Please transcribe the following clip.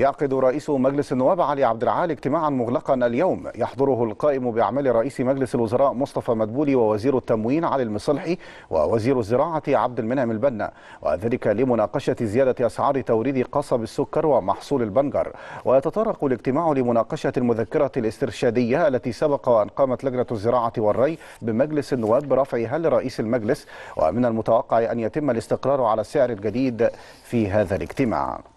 يعقد رئيس مجلس النواب علي عبد العال اجتماعا مغلقا اليوم يحضره القائم بأعمال رئيس مجلس الوزراء مصطفى مدبولي ووزير التموين علي المصلحي ووزير الزراعة عبد المنعم البنا وذلك لمناقشة زيادة أسعار توريد قصب السكر ومحصول البنجر ويتطرق الاجتماع لمناقشة المذكرة الاسترشادية التي سبق وأن قامت لجنة الزراعة والري بمجلس النواب برفعها لرئيس المجلس ومن المتوقع أن يتم الاستقرار على السعر الجديد في هذا الاجتماع